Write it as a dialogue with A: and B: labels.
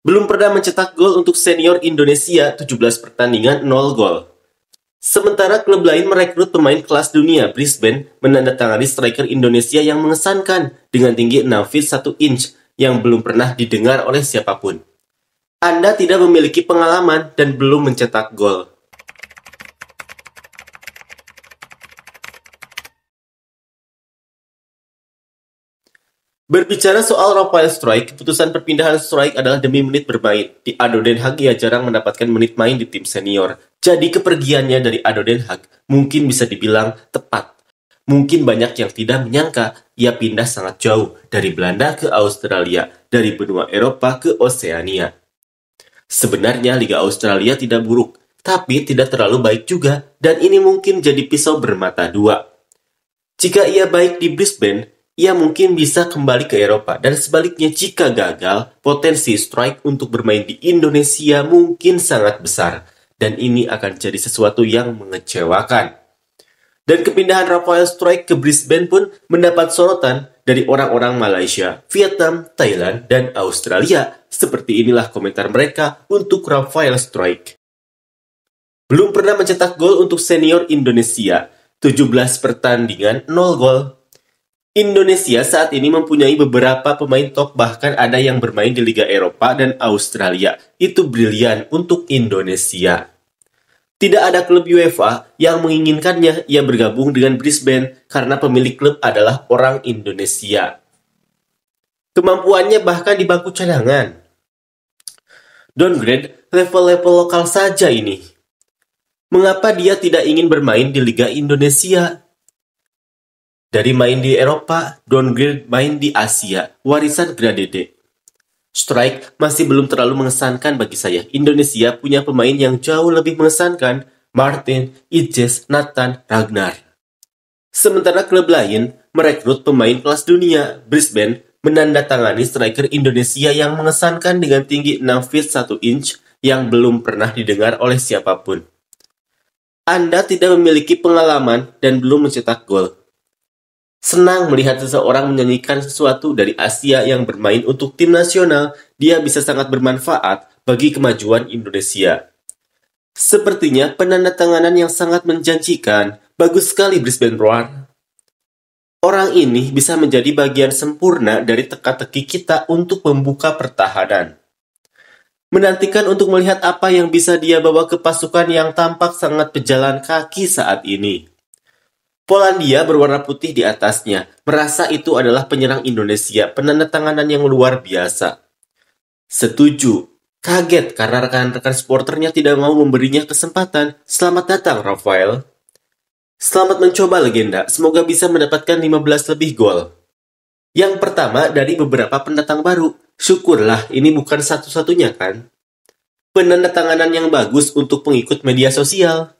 A: belum pernah mencetak gol untuk senior Indonesia 17 pertandingan 0 gol. Sementara klub lain merekrut pemain kelas dunia Brisbane menandatangani striker Indonesia yang mengesankan dengan tinggi 6 feet 1 inch yang belum pernah didengar oleh siapapun. Anda tidak memiliki pengalaman dan belum mencetak gol. Berbicara soal Rafael Strike, keputusan perpindahan Strike adalah demi menit bermain. Di Ado Den Haag ia jarang mendapatkan menit main di tim senior. Jadi kepergiannya dari Ado Den Haag mungkin bisa dibilang tepat. Mungkin banyak yang tidak menyangka ia pindah sangat jauh dari Belanda ke Australia, dari benua Eropa ke Oseania. Sebenarnya Liga Australia tidak buruk, tapi tidak terlalu baik juga dan ini mungkin jadi pisau bermata dua. Jika ia baik di Brisbane, ia mungkin bisa kembali ke Eropa. Dan sebaliknya jika gagal, potensi strike untuk bermain di Indonesia mungkin sangat besar. Dan ini akan jadi sesuatu yang mengecewakan. Dan kepindahan Rafael Strike ke Brisbane pun mendapat sorotan dari orang-orang Malaysia, Vietnam, Thailand, dan Australia. Seperti inilah komentar mereka untuk Rafael Strike. Belum pernah mencetak gol untuk senior Indonesia, 17 pertandingan 0 gol Indonesia saat ini mempunyai beberapa pemain top bahkan ada yang bermain di Liga Eropa dan Australia. Itu brilian untuk Indonesia. Tidak ada klub UEFA yang menginginkannya ia bergabung dengan Brisbane karena pemilik klub adalah orang Indonesia. Kemampuannya bahkan di bangku cadangan. Downgrade level-level lokal saja ini. Mengapa dia tidak ingin bermain di Liga Indonesia? Dari main di Eropa, downgrade main di Asia, warisan Gradede. Strike masih belum terlalu mengesankan bagi saya. Indonesia punya pemain yang jauh lebih mengesankan, Martin, Ijes, Nathan, Ragnar. Sementara klub lain merekrut pemain kelas dunia, Brisbane menandatangani striker Indonesia yang mengesankan dengan tinggi 6 feet 1 inch yang belum pernah didengar oleh siapapun. Anda tidak memiliki pengalaman dan belum mencetak gol, Senang melihat seseorang menyanyikan sesuatu dari Asia yang bermain untuk tim nasional, dia bisa sangat bermanfaat bagi kemajuan Indonesia. Sepertinya penandatanganan yang sangat menjanjikan, bagus sekali Brisbane Roar. Orang ini bisa menjadi bagian sempurna dari teka-teki kita untuk membuka pertahanan. Menantikan untuk melihat apa yang bisa dia bawa ke pasukan yang tampak sangat pejalan kaki saat ini. Polandia berwarna putih di atasnya, merasa itu adalah penyerang Indonesia, penandatanganan yang luar biasa. Setuju, kaget karena rekan-rekan supporternya tidak mau memberinya kesempatan. Selamat datang, Rafael. Selamat mencoba legenda, semoga bisa mendapatkan 15 lebih gol. Yang pertama dari beberapa pendatang baru, syukurlah ini bukan satu-satunya kan? Penandatanganan yang bagus untuk pengikut media sosial.